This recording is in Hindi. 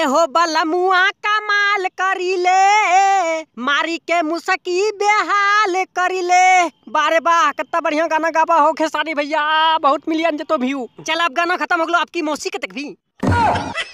एहो बलमुआ कमाल ले मारी के मुसकी बेहाल करी ले बारे वाह कितना बढ़िया गाना गाबा हो खेसारी भैया बहुत मिलियन जतो व्यू चल अब गाना खत्म हो गलो आपकी मौसी के तक भी